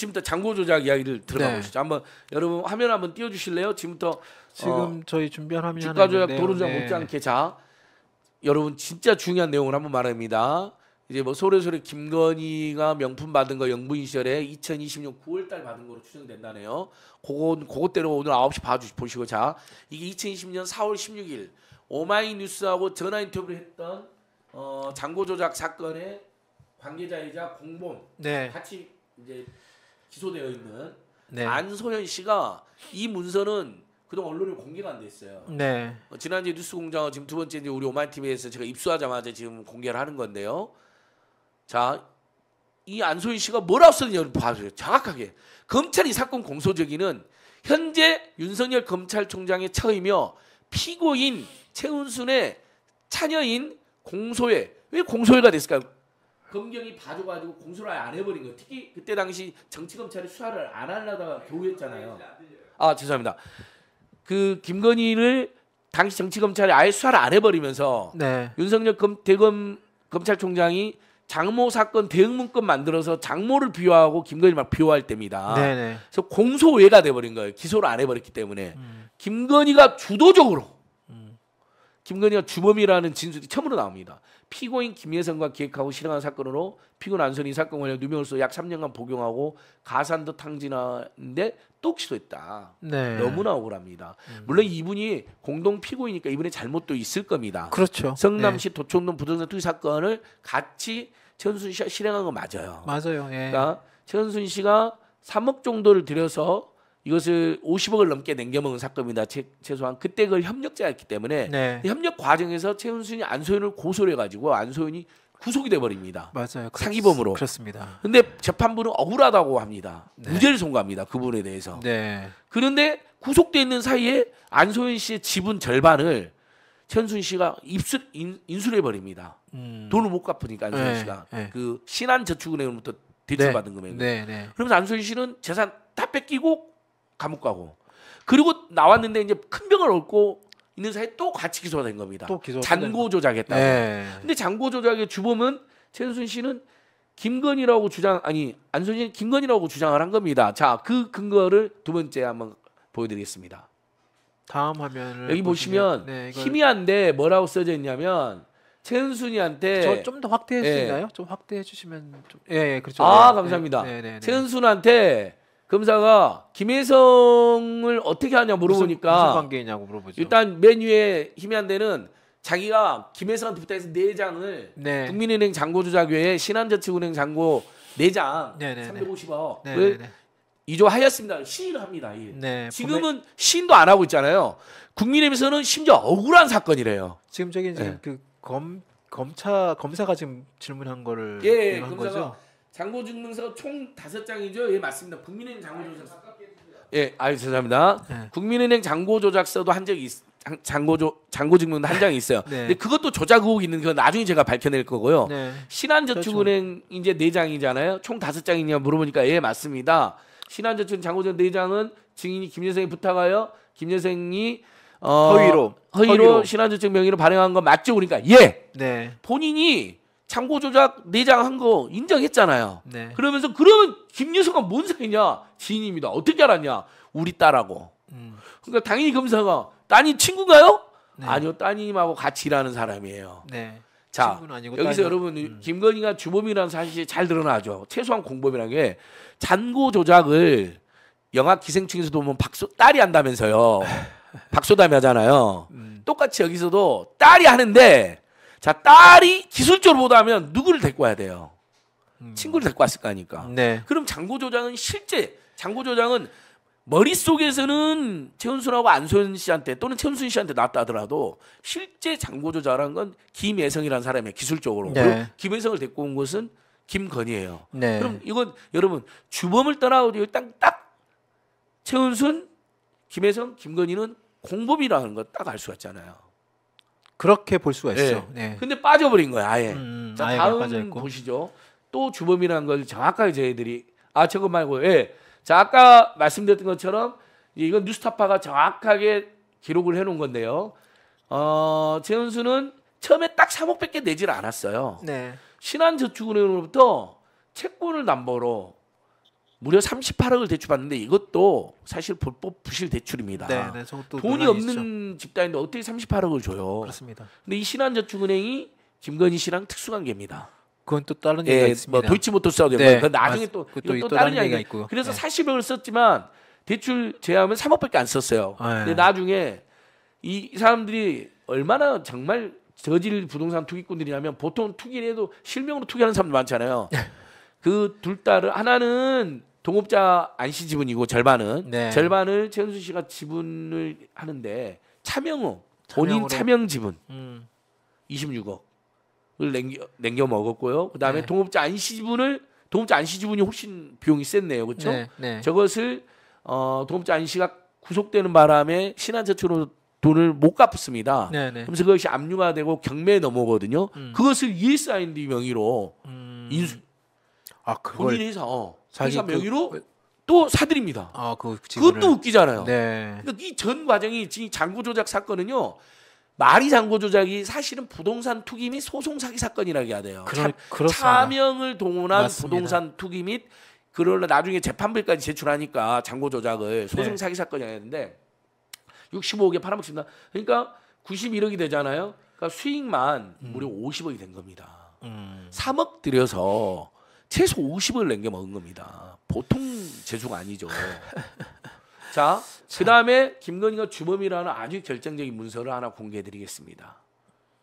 지금부터 장고 조작 이야기를 들어가 네. 보시죠. 한번 여러분 화면 한번 띄워 주실래요? 지금부터 어, 지금 어, 저희 준비한 화면 주가 조작 도로 조 못지않게 네. 자 여러분 진짜 중요한 내용을 한번 말합니다. 이제 뭐 소래소래 김건희가 명품 받은 거 영부인 시절에 2020년 9월달 받은 거로 추정된다네요. 그건 그것대로 오늘 9시 봐주 시고자 이게 2020년 4월 16일 오마이뉴스하고 전화 인터뷰를 했던 어, 장고 조작 사건의 관계자이자 공범 네. 같이 이제 기소되어 있는 네. 안소현 씨가 이 문서는 그동안 언론에 공개가 안됐어요 네. 어, 지난주 뉴스공장 지금 두 번째 이제 우리 오마이TV에서 제가 입수하자마자 지금 공개를 하는 건데요. 자, 이 안소희 씨가 뭐라고 썼는지 봐주세요. 정확하게. 검찰이 사건 공소적인은 현재 윤석열 검찰총장의 처이며 피고인 최은순의 차녀인 공소회. 왜 공소회가 됐을까요? 검경이 봐줘가지고 공소를 안 해버린 거예요. 특히 그때 당시 정치검찰이 수사를 안 하려다가 겨우 네, 했잖아요. 아 죄송합니다. 그 김건희를 당시 정치검찰이 아예 수사를 안 해버리면서 네. 윤석열 검, 대검 검찰총장이 장모 사건 대응문건 만들어서 장모를 비호하고 김건희 막 비호할 때입니다. 네네. 네. 그래서 공소외가 돼버린 거예요. 기소를 안 해버렸기 때문에 음. 김건희가 주도적으로 김건희가 주범이라는 진술이 처음으로 나옵니다. 피고인 김예성과 기획하고 실행한 사건으로 피고인 안선이 사건 관련 누명을 써 약 3년간 복용하고 가산도 탕진하는데 똑시도했다 네. 너무나 억울합니다. 음. 물론 이분이 공동 피고이니까 이분의 잘못도 있을 겁니다. 그렇죠. 성남시 네. 도촌동 부동산 투기 사건을 같이 최현순 씨가 실행한 거 맞아요. 맞아요. 예. 그러니까 최현순 씨가 3억 정도를 들여서 이것을 50억을 넘게 냉겨먹은 사건입니다. 최, 소한 그때 그걸 협력자였기 때문에 네. 그 협력 과정에서 최은순이 안소윤을 고소를 해가지고 안소윤이 구속이 돼버립니다. 맞아요. 사기범으로. 그렇습니다. 근데 재판부는 억울하다고 합니다. 네. 무죄를 선고합니다. 그분에 대해서. 네. 그런데 구속돼 있는 사이에 안소윤 씨의 지분 절반을 최은순 씨가 입술 인, 인수해 버립니다. 음. 돈을 못 갚으니까 안소윤 네. 씨가 네. 그 신한저축은행으로부터 대출받은 네. 금액을. 그러면 안소윤 씨는 재산 다 뺏기고 감옥 가고 그리고 나왔는데 이제 큰 병을 얻고 있는 사이 또 같이 기소가 된 겁니다. 또 기소 잔고 조작했다 네. 근데 잔고 조작의 주범은 최순 씨는 김건희라고 주장 아니 안순신 김건희라고 주장을 한 겁니다. 자그 근거를 두 번째 한번 보여드리겠습니다. 다음 화면을 여기 보시면, 보시면 네, 희미한데 뭐라고 써져 있냐면 최은순이한테 좀 더 확대해 예. 주시나요? 예. 좀 확대해 주시면 좀... 예, 예, 그렇죠. 아 감사합니다. 네, 네, 네, 네. 최은순한테 검사가 김혜성을 어떻게 하냐 물어보니까 무슨, 무슨 관계냐고 물어보죠. 일단 맨 위에 희미한 데는 자기가 김혜성한테 부탁해서 네 장을 네. 국민은행 잔고 조작위에 신한저축은행 잔고 네장 네, 네, 350억을 네, 이조하였습니다. 시인을 합니다. 지금은 시인도 안 하고 있잖아요. 국민의힘에서는 심지어 억울한 사건이래요. 지금 저기 지금 그검 검찰 검사가 지금 질문한 거를 예, 예, 한 거죠. 장고증명서총 다섯 장이죠. 예 맞습니다. 국민은행 장고조작서. 예, 아유 죄송합니다. 네. 국민은행 장고조작서도 한 적이 있, 장고조 장고증명도 한장 있어요. 네. 근데 그것도 조작 의혹이 있는 거 나중에 제가 밝혀낼 거고요. 네. 신한저축은행 그렇죠. 이제 네 장이잖아요. 총 다섯 장이냐 물어보니까 예 맞습니다. 신한저축 은 장고증 네 장은 증인이 김여생이 부탁하여 김여생이 어, 허위로 허위로, 허위로. 신한저축 명의로 발행한 거 맞죠? 그러니까 예. 네. 본인이 창고 조작 내장 한거 인정했잖아요. 네. 그러면서 그러면 김유사가뭔 사이냐? 지인입니다. 어떻게 알았냐? 우리 딸하고. 음. 그러니까 당연히 검사가 따님 친구가요? 인 네. 아니요, 따님하고 같이 일하는 사람이에요. 네. 자, 여기서 따님. 여러분 음. 김건희가 주범이라는 사실이 잘 드러나죠. 최소한 공범이라는 게 잔고 조작을 영화 기생충에서도 보면 박소 딸이 한다면서요. 박소담이 하잖아요. 음. 똑같이 여기서도 딸이 하는데 자 딸이 기술적으로 보다면 누구를 데리고 와야 돼요? 음. 친구를 데리고 왔을 거 아니까. 네. 그럼 장고 조장은 실제 장고 조장은 머릿속에서는 최은순하고 안소연 씨한테 또는 최은순 씨한테 났다 하더라도 실제 장고조자란 건김혜성이라는 사람의 기술적으로. 네. 그리고 김혜성을 데리고 온 것은 김건희예요. 네. 그럼 이건 여러분 주범을 떠나고 일단 딱 최은순, 김혜성, 김건희는 공범이라는 걸 딱 알 수가 있잖아요. 그렇게 볼 수가 있어. 예. 네. 근데 빠져버린 거야 아예. 음, 음. 자 아예 다음 보시죠. 또 주범이라는 걸 정확하게 저희들이 아 저거 말고 예. 자 아까 말씀드렸던 것처럼 이건 뉴스타파가 정확하게 기록을 해놓은 건데요. 어 최은수는 처음에 딱 3억밖에 내질 않았어요. 네. 신한저축은행으로부터 채권을 담보로 무려 38억을 대출받는데 이것도 사실 불법 부실 대출입니다. 네, 네, 돈이 없는 있죠. 집단인데 어떻게 38억을 줘요? 그렇습니다. 근데 이 신한저축은행이 김건희 씨랑 특수관계입니다. 그건 또 다른 예, 얘기가 뭐 있습니다. 뭐 도이치모터스하고 네, 나중에 맞, 또, 또, 또, 다른 얘기가 있고. 그래서 네. 40억을 썼지만 대출 제하면 3억밖에 안 썼어요. 네. 근데 나중에 이 사람들이 얼마나 정말 저질 부동산 투기꾼들이냐면 보통 투기를 해도 실명으로 투기하는 사람들 많잖아요. 예. 그둘 딸을 하나는 동업자 안씨 지분이고 절반은 네. 절반을 최은수 씨가 지분을 하는데 차명호 본인 차명 지분 음. 26억을 냉겨, 냉겨 먹었고요. 그다음에 네. 동업자 안씨 지분을 동업자 안씨 지분이 훨씬 비용이 셌네요. 그렇죠? 네. 저것을 어, 동업자 안씨가 구속되는 바람에 신한제철로 돈을 못 갚습니다. 네네. 그래서 그것이 압류가 되고 경매에 넘어오거든요. 음. 그것을 ESIND 명의로 음. 인수 아, 그걸 본인 회사 어. 회사 그 명의로 그, 또 사드립니다. 아, 그 그것도 웃기잖아요. 네. 그러니까 이전 과정이 지금 장부 조작 사건은요. 말이 장고 조작이 사실은 부동산 투기 및 소송 사기 사건이라고 해야 돼요. 그럴, 참, 차명을 동원한 맞습니다. 부동산 투기 및 그러려 나중에 재판부까지 제출하니까 장고 조작을 소송 네. 사기 네. 사건이어야 했는데 65억에 팔아먹습니다. 그러니까 91억이 되잖아요. 그러니까 수익만 음. 무려 50억이 된 겁니다. 음. 3억 들여서 최소 50을 남겨 먹은 겁니다. 보통 재수가 아니죠. 자, 그 다음에 김건희가 주범이라는 아주 결정적인 문서를 하나 공개해드리겠습니다.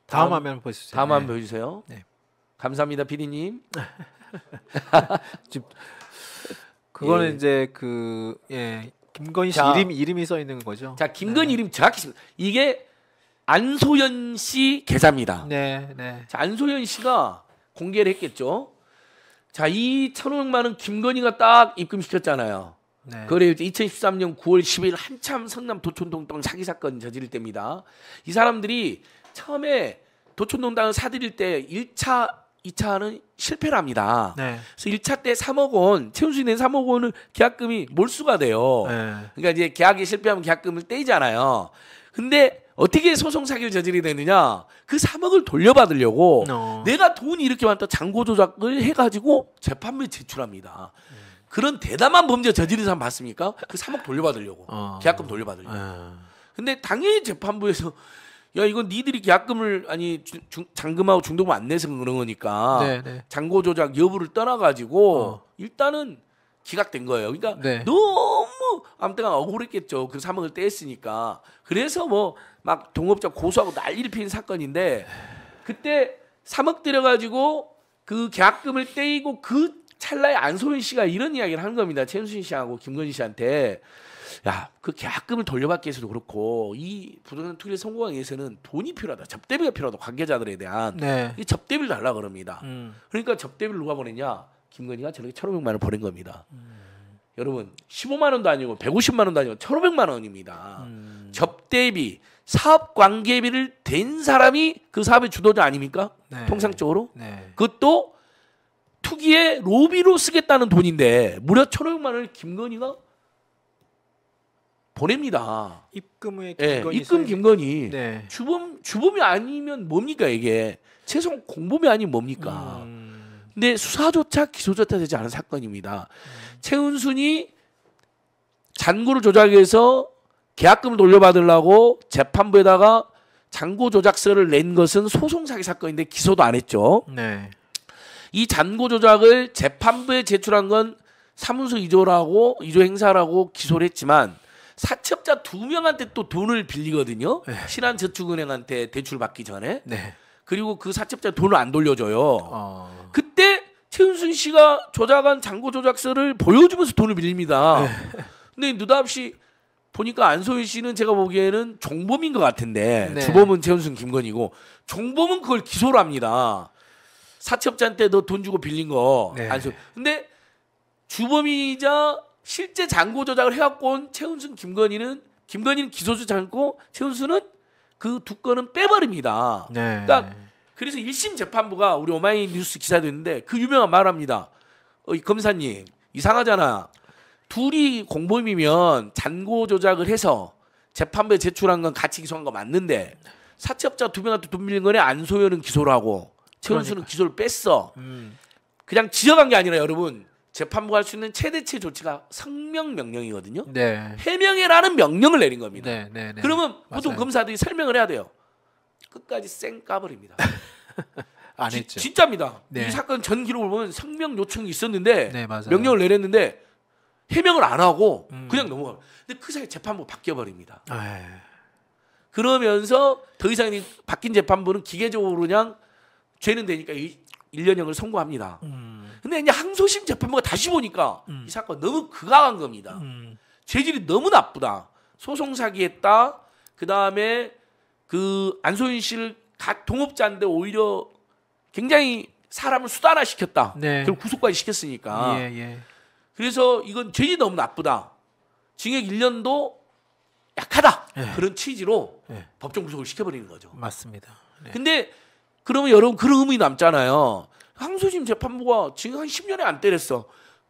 다음, 화면 보여주세요. 다음 화면 네. 보여주세요. 네. 감사합니다, 피디님. 그거는 예. 이제 그 예, 김건희 씨 자, 이름 이름이 써 있는 거죠. 자, 김건희 네. 이름 정확히 이게 안소연 씨 계좌입니다. 네, 네. 자, 안소연 씨가 공개를 했겠죠. 자, 이 1,500만 원 김건희가 딱 입금시켰잖아요. 네. 거래일 2013년 9월 10일 한참 성남 도촌동 땅 사기 사건 저지를 때입니다. 이 사람들이 처음에 도촌동 당을 사들일 때 1차, 2차는 실패를 합니다. 네. 그래서 1차 때 3억 원, 채우수 있는 3억 원은 계약금이 몰수가 돼요. 네. 그러니까 이제 계약이 실패하면 계약금을 떼잖아요. 근데 어떻게 소송 사기를 저질이 되느냐 그 3억을 돌려받으려고 어. 내가 돈이 이렇게 많다 장고 조작을 해가지고 재판부에 제출합니다. 음. 그런 대담한 범죄 저지른 사람 봤습니까? 그 3억 돌려받으려고 어. 계약금 돌려받으려고. 어. 근데 당연히 재판부에서 야 이건 니들이 계약금을 아니 주, 중, 잔금하고 중도금 안 내서 그런 거니까 네, 네. 잔고 조작 여부를 떠나가지고 어. 일단은 기각된 거예요. 그러니까 네. 너 암때가 억울했겠죠. 그 사망을 떼었으니까 그래서 뭐 막 동업자 고소하고 난리를 피는 사건인데 그때 3억 들여가지고 그 계약금을 떼이고 그 찰나에 안소윤 씨가 이런 이야기를 한 겁니다. 최순 씨하고 김건희 씨한테 야 그 계약금을 돌려받기 위해서도 그렇고 이 부동산 투기를 성공하기 위해서는 돈이 필요하다. 접대비가 필요하다. 관계자들에 대한 네. 이 접대비를 달라 그럽니다. 음. 그러니까 접대비를 누가 보냈냐? 김건희가 저렇게 천오백만 원을 버린 겁니다. 음. 여러분 15만 원도 아니고 150만 원도 아니고 1,500만 원입니다. 음. 접대비, 사업 관계비를 댄 사람이 그 사업의 주도자 아닙니까? 네. 통상적으로 네. 그것도 투기에 로비로 쓰겠다는 돈인데 무려 1,500만 원을 김건희가 보냅니다. 예, 입금 후에 김건희 네, 입금 김건희 주범 주범이 아니면 뭡니까 이게 최소 한 공범이 아니면 뭡니까? 음. 근데 수사조차 기소조차 되지 않은 사건입니다. 음. 최은순이 잔고를 조작해서 계약금을 돌려받으려고 재판부에다가 잔고 조작서를 낸 것은 소송 사기 사건인데 기소도 안 했죠. 네. 이 잔고 조작을 재판부에 제출한 건 사문서 이조라고 이조 행사라고 기소를 했지만 사채업자 두 명한테 또 돈을 빌리거든요. 네. 신한저축은행한테 대출 받기 전에. 네. 그리고 그 사채업자 돈을 안 돌려줘요. 어. 최은순 씨가 조작한 잔고 조작서를 보여주면서 돈을 빌립니다. 네. 근데 느닷없이 보니까 안소희 씨는 제가 보기에는 종범인 것 같은데 네. 주범은 최은순 김건희고 종범은 그걸 기소를 합니다. 사채업자한테 너 돈 주고 빌린 거 네. 안소. 근데 주범이자 실제 잔고 조작을 해갖고 온 최은순 김건희는 김건희는 기소조지 않고 최은순은 그 두 건은 빼버립니다. 네. 그러니까 그래서 1심 재판부가 우리 오마이뉴스 기사도 있는데 그 유명한 말합니다. 어, 이 검사님 이상하잖아. 둘이 공범이면 잔고 조작을 해서 재판부에 제출한 건 같이 기소한 거 맞는데 사채업자 두 명한테 돈 빌린 거네 안소연은 기소를 하고 최원수는 그러니까. 기소를 뺐어. 음. 그냥 지어간 게 아니라 여러분 재판부가 할 수 있는 최대치 조치가 성명 명령이거든요. 네. 해명해라는 명령을 내린 겁니다. 네, 네, 네. 그러면 보통 맞아요. 검사들이 설명을 해야 돼요. 끝까지 쌩 까버립니다. 안 했죠. 진짜입니다. 네. 이 사건 전 기록을 보면 성명 요청이 있었는데 네, 명령을 내렸는데 해명을 안 하고 음. 그냥 넘어가. 근데 그 사이 재판부 바뀌어 버립니다. 아, 예. 그러면서 더 이상 바뀐 재판부는 기계적으로 그냥 죄는 되니까 1년형을 선고합니다. 음. 근데 이제 항소심 재판부가 다시 보니까 음. 이 사건 너무 극악한 겁니다. 음. 재질이 너무 나쁘다. 소송 사기했다. 그 다음에 그 안소윤 씨를 갓 동업자인데 오히려 굉장히 사람을 수단화 시켰다. 네. 결국 구속까지 시켰으니까. 예, 예. 그래서 이건 죄지 너무 나쁘다. 징역 1년도 약하다. 예. 그런 취지로 예. 법정 구속을 시켜버리는 거죠. 맞습니다. 네. 근데 그러면 여러분 그런 의문이 남잖아요. 항소심 재판부가 징역 한 10년에 안 때렸어.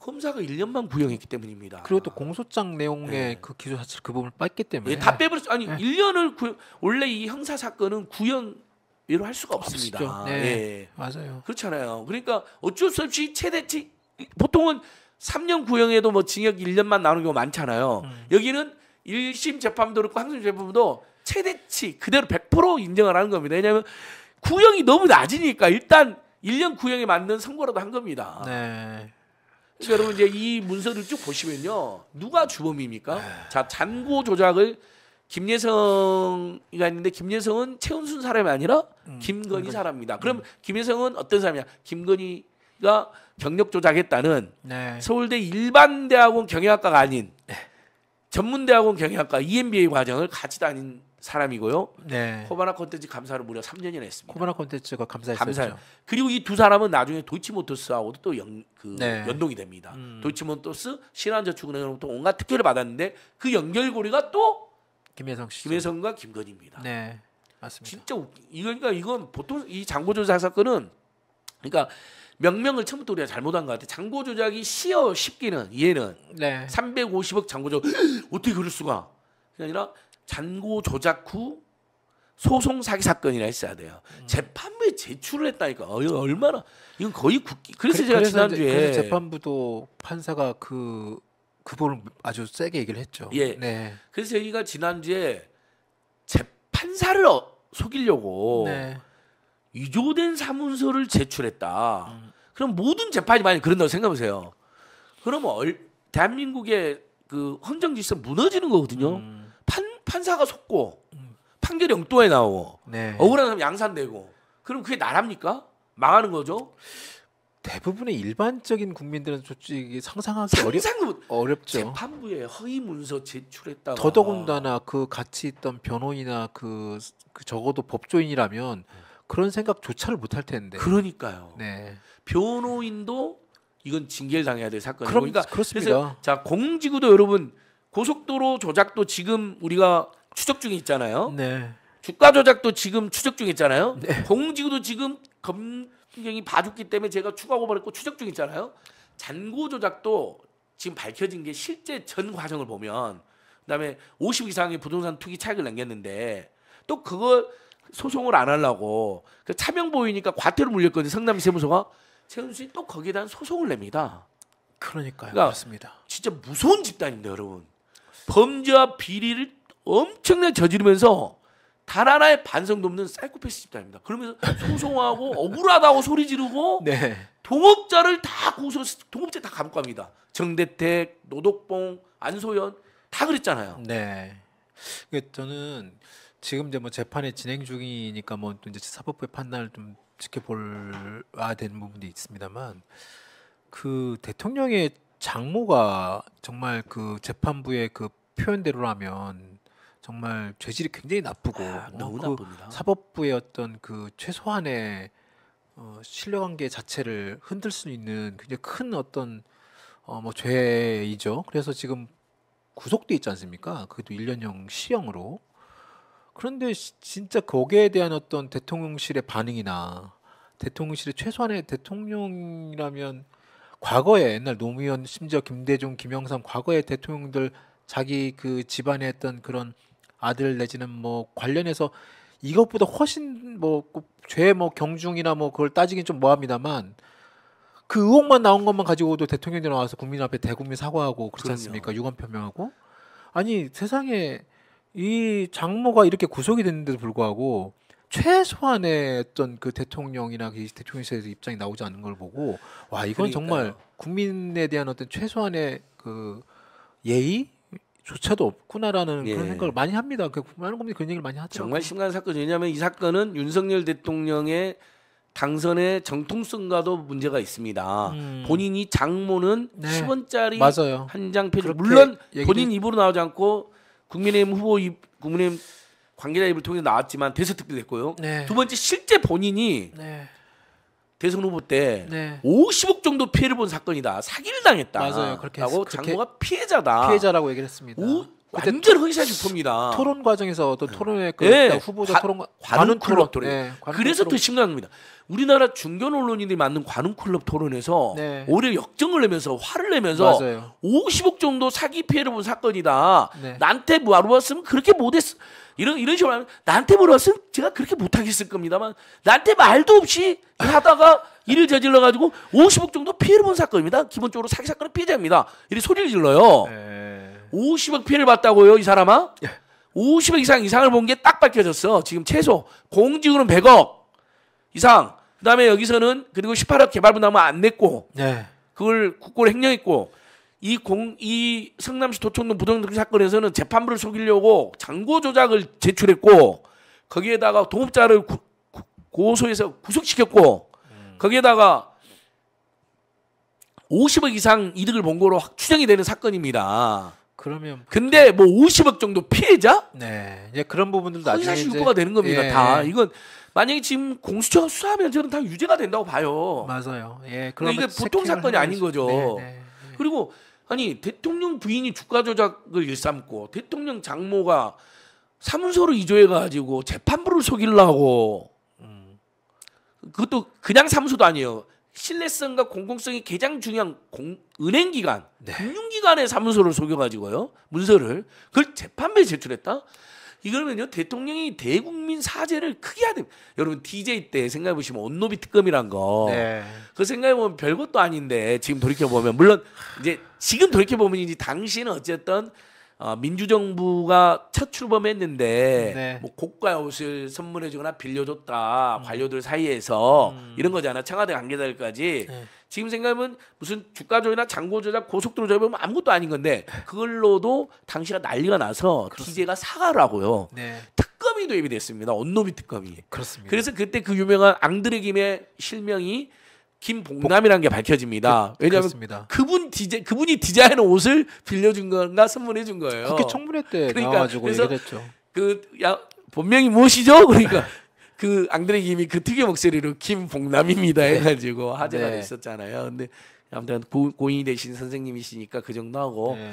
검사가 1년만 구형했기 때문입니다. 그리고 또 공소장 내용의 네. 그 기소 자체 그 부분을 뺐기 때문에 예, 다 빼버렸 아니 네. 예. 1년을 구, 원래 이 형사 사건은 구형 위로 할 수가 아, 없습니다. 없죠. 네. 예. 맞아요. 그렇잖아요. 그러니까 어쩔 수 없이 최대치 보통은 3년 구형에도 뭐 징역 1년만 나오는 경우 많잖아요. 음. 여기는 1심 재판도 그렇고 항소 재판도 최대치 그대로 100% 인정을 하는 겁니다. 왜냐하면 구형이 너무 낮으니까 일단 1년 구형에 맞는 선고라도 한 겁니다. 네. 그러니까 여러분 이제 이 문서를 쭉 보시면요. 누가 주범입니까? 네. 자, 잔고 조작을 김예성이가 있는데 김예성은 최은순 사람이 아니라 음, 김건희 음, 사람입니다. 그럼 음. 김예성은 어떤 사람이야? 김건희가 경력 조작했다는 네. 서울대 일반 대학원 경영학과가 아닌 네. 전문대학원 경영학과 EMBA 과정을 같이 다닌 사람이고요. 네. 코바나 콘텐츠 감사를 무려 3년이나 했습니다. 코바나 콘텐츠가 감사했죠 감 그리고 이 두 사람은 나중에 도이치모터스하고도 또 연, 그 네. 연동이 됩니다. 음. 도이치모터스 신한저축은행으로부터 온갖 특혜를 받았는데 그 연결고리가 또 김혜성 씨, 김혜성과 김건희입니다. 네, 맞습니다. 진짜 이거니까 그러니까 이건 보통 이 장고 조작 사건은 그러니까 명명을 처음부터 우리가 잘못한 것 같아. 장고 조작이 쉬어 쉽기는 이해는 네. 350억 장고 조작 어떻게 그럴 수가? 그 아니라 잔고 조작 후 소송 사기 사건이라 했어야 돼요. 음. 재판부에 제출을 했다니까. 어, 이거 얼마나 이건 거의 국기. 그래서 그래, 제가 그래서 지난주에 그래서 재판부도 판사가 그 그분을 아주 세게 얘기를 했죠. 예. 네. 그래서 저희가 지난주에 재판사를 어, 속이려고 네. 위조된 사문서를 제출했다. 음. 그럼 모든 재판이 많이 그런다고 생각해보세요. 그러면 얼, 대한민국의 그 헌정 질서 무너지는 거거든요. 음. 판 판사가 속고 판결이 영도에 나오고 네. 억울한 사람 양산되고 그럼 그게 나랍니까? 망하는 거죠. 대부분의 일반적인 국민들은 솔직히 상상하기 어렵, 어렵죠. 재판부에 허위 문서 제출했다 더더군다나 그 같이 있던 변호인이나 그, 그 적어도 법조인이라면 그런 생각조차를 못할 텐데. 그러니까요. 네. 변호인도 이건 징계를 당해야 될 사건이고. 그러니까 그렇습니다. 자 공지구도 여러분 고속도로 조작도 지금 우리가 추적 중에 있잖아요. 네. 주가 조작도 지금 추적 중에 있잖아요. 네. 공지구도 지금 검경이 봐줬기 때문에 제가 추가 고발했고 추적 중에 있잖아요. 잔고 조작도 지금 밝혀진 게 실제 전 과정을 보면 그다음에 50 이상의 부동산 투기 차익을 남겼는데 또 그거 소송을 안 하려고 그 차명 보이니까 과태료 물렸거든요. 성남 세무서가 최은수 씨 또 거기에 대한 소송을 냅니다. 그러니까요. 그러니까 맞습니다. 진짜 무서운 집단인데 여러분. 범죄와 비리를 엄청나게 저지르면서 단 하나의 반성도 없는 사이코패스 집단입니다. 그러면서 소송하고 억울하다고 소리 지르고 네. 동업자를 다 고소, 동업자 다 감옥 갑니다. 정대택, 노덕봉, 안소연 다 그랬잖아요. 네. 그러니까 저는 지금 이제 뭐 재판이 진행 중이니까 뭐 이제 사법부의 판단을 좀 지켜볼야 아, 되는 부분도 있습니다만 그 대통령의 장모가 정말 그 재판부의 그 표현대로라면 정말 죄질이 굉장히 나쁘고 아, 어, 너무 어, 그 나쁩니다. 사법부의 어떤 그 최소한의 어, 신뢰관계 자체를 흔들 수 있는 굉장히 큰 어떤 어, 뭐 죄이죠. 그래서 지금 구속돼 있지 않습니까? 그것도 1년형 시형으로. 그런데 시, 진짜 거기에 대한 어떤 대통령실의 반응이나 대통령실의 최소한의 대통령이라면 과거에 옛날 노무현 심지어 김대중 김영삼 과거의 대통령들 자기 그 집안에 했던 그런 아들 내지는 뭐 관련해서 이것보다 훨씬 뭐죄뭐 뭐 경중이나 뭐 그걸 따지긴 좀 뭐합니다만 그 의혹만 나온 것만 가지고도 대통령이 나와서 국민 앞에 대국민 사과하고 그렇지 않습니까? 유감 표명하고 아니 세상에 이 장모가 이렇게 구속이 됐는데도 불구하고 최소한의 어떤 그 대통령이나 그 대통령실에서 입장이 나오지 않는 걸 보고 와 이건 그러니까요. 정말 국민에 대한 어떤 최소한의 그 예의 조차도 없구나라는 예. 그런 생각을 많이 합니다. 그 많은 국민이 그런 얘기를 많이 하죠. 정말 심각한 사건이죠. 왜냐하면 이 사건은 윤석열 대통령의 당선의 정통성과도 문제가 있습니다. 음. 본인이 장모는 네. 10원짜리 한장 표지 물론 본인 입으로 나오지 않고 국민의힘 후보 입, 국민의힘 관계자 입을 통해서 나왔지만 대선 특별됐고요. 네. 두 번째 실제 본인이 네. 대선 후보 때 네. 50억 정도 피해를 본 사건이다. 사기를 당했다. 맞아요. 그렇게 라고 장모가 피해자다. 피해자라고 얘기를 했습니다. 오, 완전 허위사실품이다. 토론 과정에서 어떤 네. 토론회 그 네. 후보자 과, 토론 관훈 클럽 토론. 네, 그래서 더 심각합니다. 우리나라 중견 언론인들이 만든 관훈 클럽 토론에서 네. 오히려 역정을 내면서 화를 내면서 맞아요. 50억 정도 사기 피해를 본 사건이다. 네. 나한테 물어봤으면 그렇게 못했. 이런 이런 식으로 하면 나한테 물어봤으면 제가 그렇게 못하겠을 겁니다만 나한테 말도 없이 하다가 일을 저질러 가지고 50억 정도 피해를 본 사건입니다. 기본적으로 사기 사건은 피해자입니다. 이리 소리를 질러요. 에... 50억 피해를 봤다고요, 이 사람아? 예. 50억 이상 이상을 본 게 딱 밝혀졌어. 지금 최소 공직으로는 100억 이상. 그다음에 여기서는 그리고 18억 개발분담은 안 냈고 예. 그걸 국고를 횡령했고 이 공, 이 성남시 도청동 부동산 사건에서는 재판부를 속이려고 장고 조작을 제출했고 거기에다가 동업자를 구, 구, 고소해서 구속시켰고 거기에다가 50억 이상 이득을 본 거로 추정이 되는 사건입니다. 그러면 근데 뭐 50억 정도 피해자? 네. 이제 그런 부분들도 나중 사실 유가 되는 겁니다. 예. 다 이건 만약에 지금 공수처가 수사하면 저는 다 유죄가 된다고 봐요. 맞아요. 예. 그러니 이게 보통 사건이 아닌 거죠. 네, 네, 네. 그리고 아니 대통령 부인이 주가 조작을 일삼고 대통령 장모가 사문서로 이조해가지고 재판부를 속일라고 음. 그것도 그냥 사무소도 아니에요. 신뢰성과 공공성이 가장 중요한 공, 은행기관, 네. 금융기관의 사무소를 속여가지고요 문서를 그걸 재판부에 제출했다. 이거는요 대통령이 대국민 사죄를 크게 하는 여러분 DJ 때 생각해 보시면 온노비 특검이란 거그 네. 생각해 보면 별것도 아닌데 지금 돌이켜 보면 물론 이제 지금 돌이켜 보면 이제 당신은 어쨌든 어, 민주정부가 첫 출범했는데 네. 뭐 고가 옷을 선물해주거나 빌려줬다 음. 관료들 사이에서 음. 이런 거잖아 청와대 관계자들까지 네. 지금 생각하면 무슨 주가 조이나 장고 조작 고속도로 조작 보면 아무것도 아닌 건데 그걸로도 당시가 난리가 나서 기재가 사과를 하고요 네. 특검이 도입이 됐습니다 언노비 특검이 그렇습니다. 그래서 그때 그 유명한 앙드레 김의 실명이 김봉남이라는 게 밝혀집니다. 그, 왜냐하면 그렇습니다. 그분 디자 그분이 디자인 옷을 빌려준 건가 선물해 준 거예요. 국회 청문회 때 그러니까 나와가지고 그래서 그야 본명이 무엇이죠? 그러니까 그 앙드레 김이 그특유 목소리로 김봉남입니다 네. 해가지고 네. 화제가 네. 됐었잖아요. 근데 아무튼 고, 인이 되신 선생님이시니까 그 정도 하고. 네.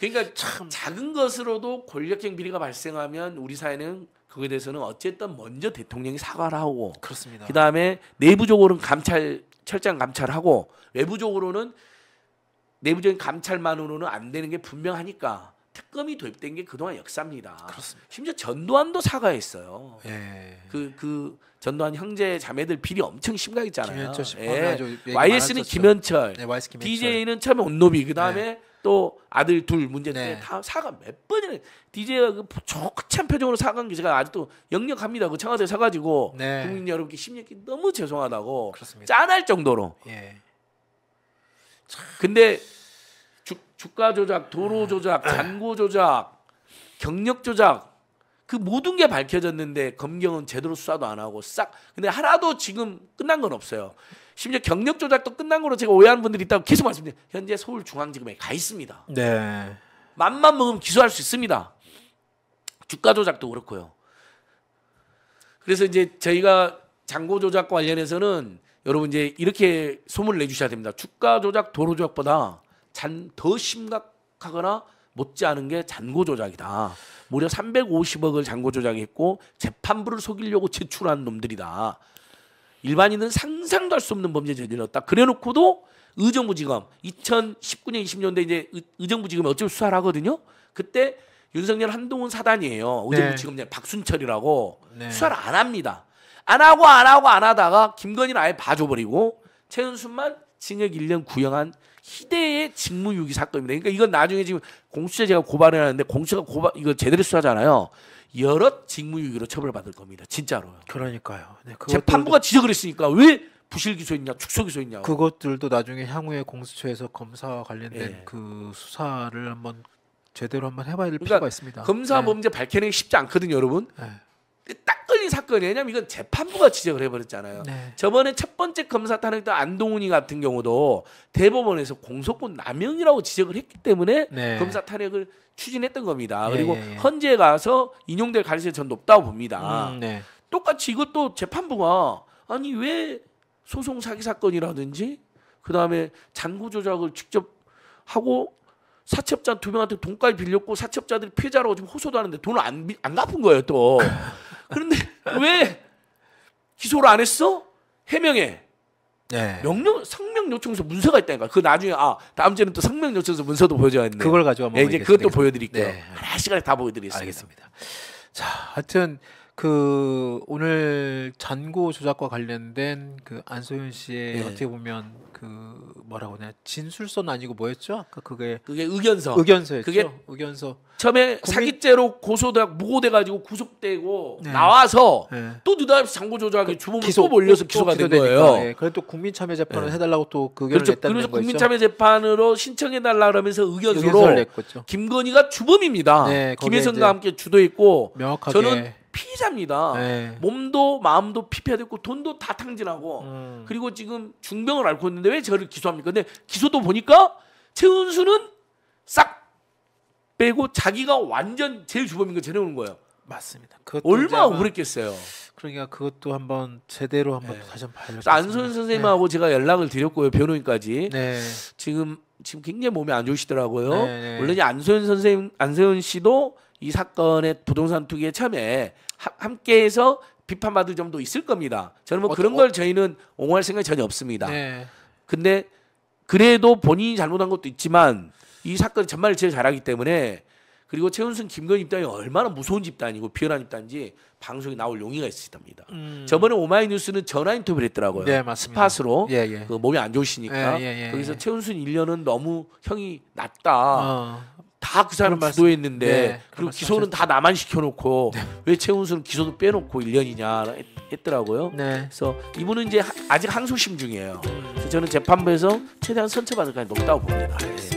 그러니까 참 작은 것으로도 권력형 비리가 발생하면 우리 사회는 그거에 대해서는 어쨌든 먼저 대통령이 사과를 하고 그렇습니다. 그다음에 내부적으로는 감찰 철장 감찰하고 외부적으로는 내부적인 감찰만으로는 안 되는 게 분명하니까 특검이 도입된 게 그동안 역사입니다. 그렇습니다. 심지어 전두환도 사과했어요. 예. 그, 그 전두환 형제 자매들 비리 엄청 심각했잖아요. 김현철 씨. 예. YS는 네, 김현철, 네, YS 김현철, DJ는 처음에 온노비, 그 다음에 예. 네. 또 아들 둘 문제 인데 네. 다 사과 몇 번이나 DJ가 그 초참 표정으로 사과한 게 제가 아직도 역력합니다그 청와대 에 사가지고 네. 국민 여러분께 심리학기 너무 죄송하다고 그렇습니다. 짠할 정도로. 예. 참. 근데 주, 주가 조작, 도로 아. 조작, 잔고 조작, 경력 조작 그 모든 게 밝혀졌는데 검경은 제대로 수사도 안 하고 싹 근데 하나도 지금 끝난 건 없어요. 심지어 경력 조작도 끝난 거로 제가 오해하는 분들이 있다고 계속 말씀드려요. 현재 서울중앙지검에 가 있습니다. 네. 맘만 먹으면 기소할 수 있습니다. 주가 조작도 그렇고요. 그래서 이제 저희가 잔고 조작과 관련해서는 여러분 이제 이렇게 소문을 내주셔야 됩니다. 주가 조작, 도로 조작보다 잔 더 심각하거나 못지않은 게 잔고 조작이다. 무려 350억을 잔고 조작했고 재판부를 속이려고 제출한 놈들이다. 일반인은 상상도 할 수 없는 범죄 저질렀다. 그래놓고도 의정부지검 2019년 20년대 이제 의정부지검이 어쩔 수사를 하거든요. 그때 윤석열 한동훈 사단이에요. 의정부지검장 네. 박순철이라고 네. 수사를 안 합니다. 안 하고 안 하고 안 하다가 김건희는 아예 봐줘버리고 최은순만 징역 1년 구형한 희대의 직무유기 사건입니다. 그러니까 이건 나중에 지금 공수처 제가 고발을 하는데 공수처가 고발 이거 제대로 수사잖아요. 여러 직무유기로 처벌받을 겁니다. 진짜로요. 그러니까요. 네, 재판부가 지적을 했으니까 왜 부실 기소했냐, 축소 기소했냐. 그것들도 나중에 향후에 공수처에서 검사와 관련된 네. 그 수사를 한번 제대로 한번 해봐야 될 그러니까 필요가 있습니다. 검사 네. 범죄 네. 밝혀내기 쉽지 않거든요, 여러분. 네. 딱 엉터리 사건이 왜냐면 이건 재판부가 지적을 해버렸잖아요. 네. 저번에 첫 번째 검사 탄핵도 안동훈이 같은 경우도 대법원에서 공소권 남용이라고 지적을 했기 때문에 네. 검사 탄핵을 추진했던 겁니다. 예, 그리고 예, 예. 헌재에 가서 인용될 가능성이 전 높다고 봅니다. 음, 네. 똑같이 이것도 재판부가 아니 왜 소송 사기 사건이라든지 그 다음에 잔고 조작을 직접 하고 사채업자 두 명한테 돈까지 빌렸고 사채업자들이 피해자라고 지금 호소도 하는데 돈을 안, 안 갚은 거예요 또 그런데 왜 기소를 안 했어? 해명해. 네. 명령 성명 요청서 문서가 있다니까. 그 나중에 아 다음 주에는 또성명 요청서 문서도 보여줘야겠네. 그걸 가져와. 네, 예, 이제 그것도 보여드릴게요. 네. 하나씩 하나 씩다 보여드리겠습니다. 알겠습니다. 자, 하여튼 그 오늘 잔고 조작과 관련된 그 안소윤 씨의 네. 어떻게 보면 그 뭐라고 하냐 진술서는 아니고 뭐였죠? 아까 그게 그게 의견서 의견서였죠. 그게 의견서 처음에 국민... 사기죄로 고소돼고 무고돼가지고 구속되고 네. 나와서 네. 또 느닷없이 잔고 조작에 그 주범을 기소, 또려서 기소가 된 거예요. 예. 네. 그래도 국민참여 재판을 해달라고 또의견 그 그렇죠. 냈다는 그래서 국민참여 재판으로 신청해달라 그러면서 의견서로 김건희가 주범입니다. 네, 김혜성과 함께 주도했고 명확하게 저는 피자입니다 네. 몸도 마음도 피폐됐고 돈도 다 탕진하고 음. 그리고 지금 중병을 앓고 있는데 왜 저를 기소합니까? 근데 기소도 보니까 최은수는 싹 빼고 자기가 완전 제일 주범인 거 전해오는 거예요. 맞습니다. 얼마나 억울했겠어요. 그러니까 그것도 한번 제대로 한번 네. 다시 한번 봐야 그러니까 안소연 네. 선생님하고 네. 제가 연락을 드렸고요. 변호인까지. 네. 지금 지금 굉장히 몸이 안 좋으시더라고요. 네, 네. 물론 안소연 선생님 안소연 씨도 이 사건의 부동산 투기에 참여 해 함께해서 비판받을 점도 있을 겁니다. 저는 뭐어 그런 어. 걸 저희는 옹호할 생각이 전혀 없습니다. 네. 근데 그래도 본인이 잘못한 것도 있지만 이 사건 전말을 제일 잘하기 때문에 그리고 최은순 김건 입당이 얼마나 무서운 집단이고 비열한 집단인지 방송에 나올 용의가 있으니다 음. 저번에 오마이뉴스는 전화 인터뷰를 했더라고요. 네, 맞습니다. 스팟으로 예, 예. 그 몸이 안 좋으시니까 예, 예, 예 거기서 예. 최은순 1년은 너무 형이 낮다. 어. 다그 사람 맞습니다. 기했는데 네, 그리고 기소는 다 나만 시켜놓고 네. 왜 최은수는 기소도 빼놓고 1년이냐 했, 더라고요 네. 그래서 이분은 이제 아직 항소심 중이에요. 음. 그래서 저는 재판부에서 최대한 선처받을 가능성이 높다고 봅니다.